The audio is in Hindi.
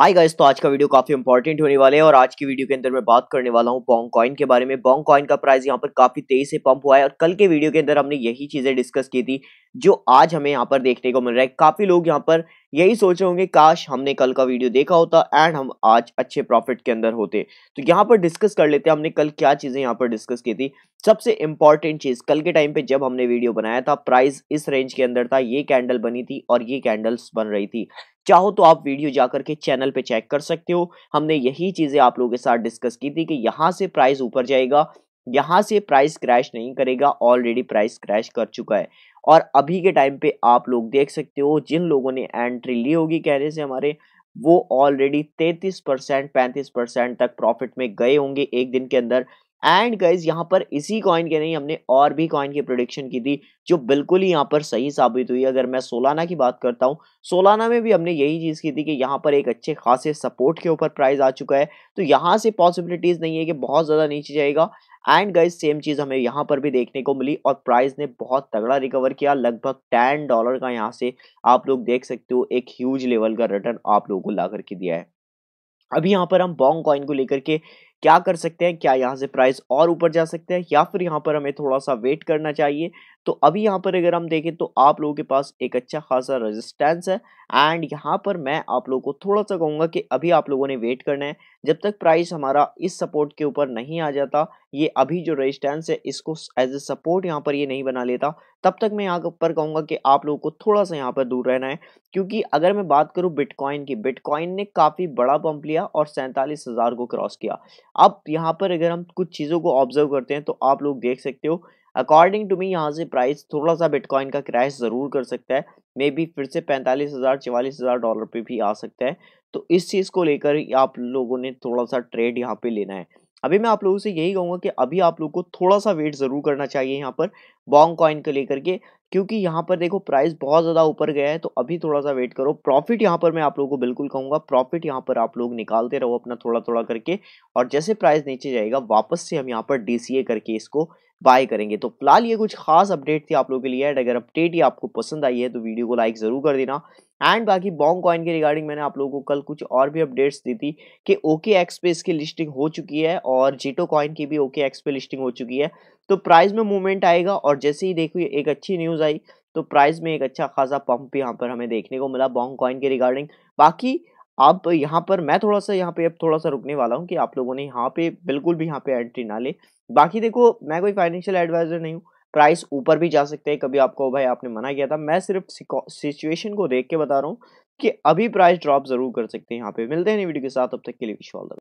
हाय गाइस तो आज का वीडियो काफी इंपॉर्टेंट होने वाले है और आज की वीडियो के अंदर मैं बात करने वाला हूँ बॉन्ग कॉइन के बारे में बॉन्ग कॉइन का प्राइस यहाँ पर काफी तेज से पंप हुआ है और कल के वीडियो के अंदर हमने यही चीजें डिस्कस की थी जो आज हमें यहाँ पर देखने को मिल रहा है काफ़ी लोग यहाँ पर यही सोच रहे होंगे काश हमने कल का वीडियो देखा होता एंड हम आज अच्छे प्रॉफिट के अंदर होते तो यहाँ पर डिस्कस कर लेते हैं हमने कल क्या चीज़ें यहाँ पर डिस्कस की थी सबसे इंपॉर्टेंट चीज़ कल के टाइम पे जब हमने वीडियो बनाया था प्राइस इस रेंज के अंदर था ये कैंडल बनी थी और ये कैंडल्स बन रही थी चाहो तो आप वीडियो जाकर के चैनल पे चेक कर सकते हो हमने यही चीज़ें आप लोगों के साथ डिस्कस की थी कि यहाँ से प्राइस ऊपर जाएगा यहाँ से प्राइस क्रैश नहीं करेगा ऑलरेडी प्राइस क्रैश कर चुका है और अभी के टाइम पे आप लोग देख सकते हो जिन लोगों ने एंट्री ली होगी कहने से हमारे वो ऑलरेडी 33 परसेंट पैंतीस परसेंट तक प्रॉफिट में गए होंगे एक दिन के अंदर एंड गाइज यहाँ पर इसी कॉइन के नहीं हमने और भी कॉइन की प्रोडिक्शन की थी जो बिल्कुल ही यहाँ पर सही साबित हुई अगर मैं सोलाना की बात करता हूँ सोलाना में भी हमने यही चीज़ की थी कि यहाँ पर एक अच्छे खासे सपोर्ट के ऊपर प्राइस आ चुका है तो यहाँ से पॉसिबिलिटीज़ नहीं है कि बहुत ज़्यादा नीचे जाएगा एंड गाइज सेम चीज़ हमें यहाँ पर भी देखने को मिली और प्राइस ने बहुत तगड़ा रिकवर किया लगभग टेन डॉलर का यहाँ से आप लोग देख सकते हो एक ह्यूज लेवल का रिटर्न आप लोगों को ला करके दिया है अभी यहाँ पर हम बॉन्ग कॉइन को लेकर के क्या कर सकते हैं क्या यहाँ से प्राइस और ऊपर जा सकते हैं या फिर यहाँ पर हमें थोड़ा सा वेट करना चाहिए तो अभी यहाँ पर अगर हम देखें तो आप लोगों के पास एक अच्छा खासा रेजिस्टेंस है एंड यहाँ पर मैं आप लोगों को थोड़ा सा कहूँगा कि अभी आप लोगों ने वेट करना है जब तक प्राइस हमारा इस सपोर्ट के ऊपर नहीं आ जाता ये अभी जो रेजिस्टेंस है इसको एज ए सपोर्ट यहाँ पर ये नहीं बना लेता तब तक मैं यहाँ पर कहूँगा कि आप लोगों को थोड़ा सा यहाँ पर दूर रहना है क्योंकि अगर मैं बात करूँ बिटकॉइन की बिटकॉइन ने काफ़ी बड़ा पंप लिया और सैंतालीस हज़ार को क्रॉस किया अब यहाँ पर अगर हम कुछ चीज़ों को ऑब्जर्व करते हैं तो आप लोग देख सकते हो अकॉर्डिंग टू मी यहाँ से प्राइस थोड़ा सा बिटकॉइन का क्रैश ज़रूर कर सकता है मे बी फिर से पैंतालीस हज़ार चवालीस हज़ार डॉलर पे भी आ सकता है तो इस चीज़ को लेकर आप लोगों ने थोड़ा सा ट्रेड यहाँ पे लेना है अभी मैं आप लोगों से यही कहूँगा कि अभी आप लोगों को थोड़ा सा वेट ज़रूर करना चाहिए यहाँ पर बॉन्ग कॉइन को लेकर के क्योंकि यहाँ पर देखो प्राइस बहुत ज़्यादा ऊपर गया है तो अभी थोड़ा सा वेट करो प्रॉफिट यहाँ पर मैं आप लोगों को बिल्कुल कहूँगा प्रॉफिट यहाँ पर आप लोग निकालते रहो अपना थोड़ा थोड़ा करके और जैसे प्राइस नीचे जाएगा वापस से हम यहाँ पर डी करके इसको बाय करेंगे तो फिलहाल ये कुछ खास अपडेट थी आप लोगों के लिए एंड अगर अपडेट ही आपको पसंद आई है तो वीडियो को लाइक ज़रूर कर देना एंड बाकी बॉन्ग कॉइन के रिगार्डिंग मैंने आप लोगों को कल कुछ और भी अपडेट्स दी थी कि ओके एक्स पे इसकी लिस्टिंग हो चुकी है और जीटो कॉइन की भी ओके एक्स पे लिस्टिंग हो चुकी है तो प्राइस में मूवमेंट आएगा और जैसे ही देखिए एक अच्छी न्यूज़ आई तो प्राइस में एक अच्छा खासा पंप यहाँ पर हमें देखने को मिला बॉन्ग कॉइन के रिगार्डिंग बाकी आप यहाँ पर मैं थोड़ा सा यहाँ पे अब थोड़ा सा रुकने वाला हूँ कि आप लोगों ने यहाँ पे बिल्कुल भी यहाँ पे एंट्री ना ले बाकी देखो मैं कोई फाइनेंशियल एडवाइजर नहीं हूँ प्राइस ऊपर भी जा सकते हैं कभी आपको भाई आपने मना किया था मैं सिर्फ सिचुएशन को देख के बता रहा हूँ कि अभी प्राइस ड्रॉप जरूर कर सकते हैं यहाँ पे मिलते हैं वीडियो के साथ अब तक के लिए विश